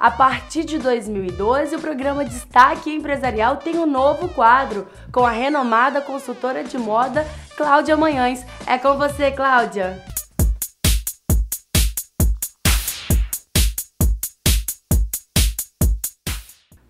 A partir de 2012, o programa Destaque Empresarial tem um novo quadro com a renomada consultora de moda Cláudia Manhães. É com você, Cláudia!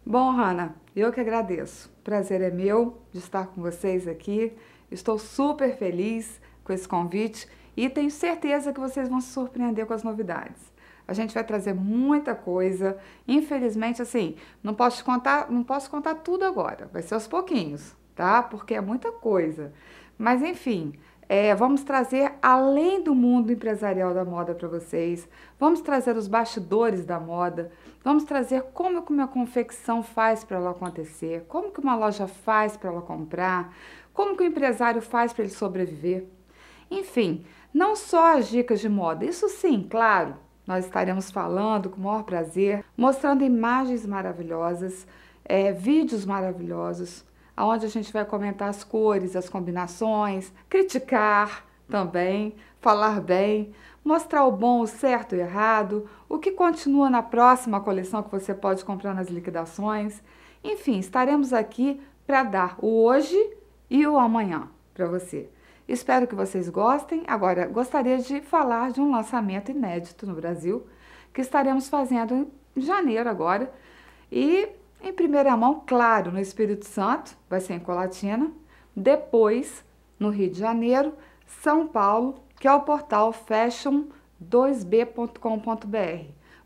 Bom, Hanna, eu que agradeço. Prazer é meu de estar com vocês aqui. Estou super feliz com esse convite e tenho certeza que vocês vão se surpreender com as novidades. A gente vai trazer muita coisa. Infelizmente, assim, não posso contar, não posso contar tudo agora. Vai ser aos pouquinhos, tá? Porque é muita coisa. Mas enfim, é, vamos trazer além do mundo empresarial da moda para vocês, vamos trazer os bastidores da moda, vamos trazer como que uma confecção faz para ela acontecer, como que uma loja faz para ela comprar, como que o empresário faz para ele sobreviver. Enfim, não só as dicas de moda, isso sim, claro, nós estaremos falando com o maior prazer, mostrando imagens maravilhosas, é, vídeos maravilhosos, onde a gente vai comentar as cores, as combinações, criticar também, falar bem, mostrar o bom, o certo e o errado, o que continua na próxima coleção que você pode comprar nas liquidações. Enfim, estaremos aqui para dar o hoje e o amanhã para você. Espero que vocês gostem. Agora, gostaria de falar de um lançamento inédito no Brasil que estaremos fazendo em janeiro agora. E em primeira mão, claro, no Espírito Santo, vai ser em Colatina. Depois, no Rio de Janeiro, São Paulo, que é o portal fashion2b.com.br,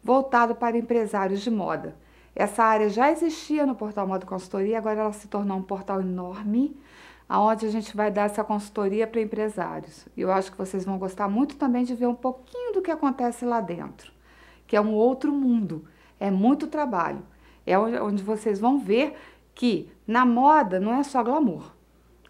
voltado para empresários de moda. Essa área já existia no portal Moda Consultoria, agora ela se tornou um portal enorme aonde a gente vai dar essa consultoria para empresários. E eu acho que vocês vão gostar muito também de ver um pouquinho do que acontece lá dentro, que é um outro mundo, é muito trabalho. É onde vocês vão ver que na moda não é só glamour.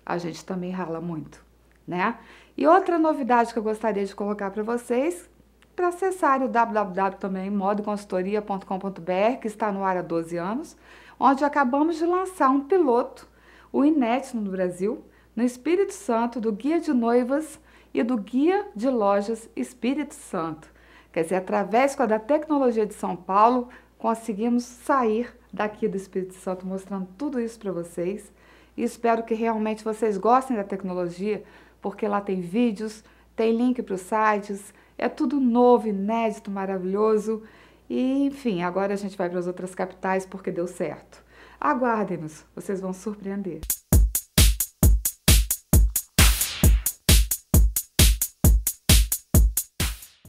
A gente também rala muito, né? E outra novidade que eu gostaria de colocar para vocês, para acessar o www.modoconsultoria.com.br também que está no ar há 12 anos, onde acabamos de lançar um piloto o inédito no Brasil, no Espírito Santo, do Guia de Noivas e do Guia de Lojas Espírito Santo. Quer dizer, através da tecnologia de São Paulo, conseguimos sair daqui do Espírito Santo mostrando tudo isso para vocês. E espero que realmente vocês gostem da tecnologia, porque lá tem vídeos, tem link para os sites, é tudo novo, inédito, maravilhoso. E enfim, agora a gente vai para as outras capitais porque deu certo. Aguardem-nos, vocês vão surpreender.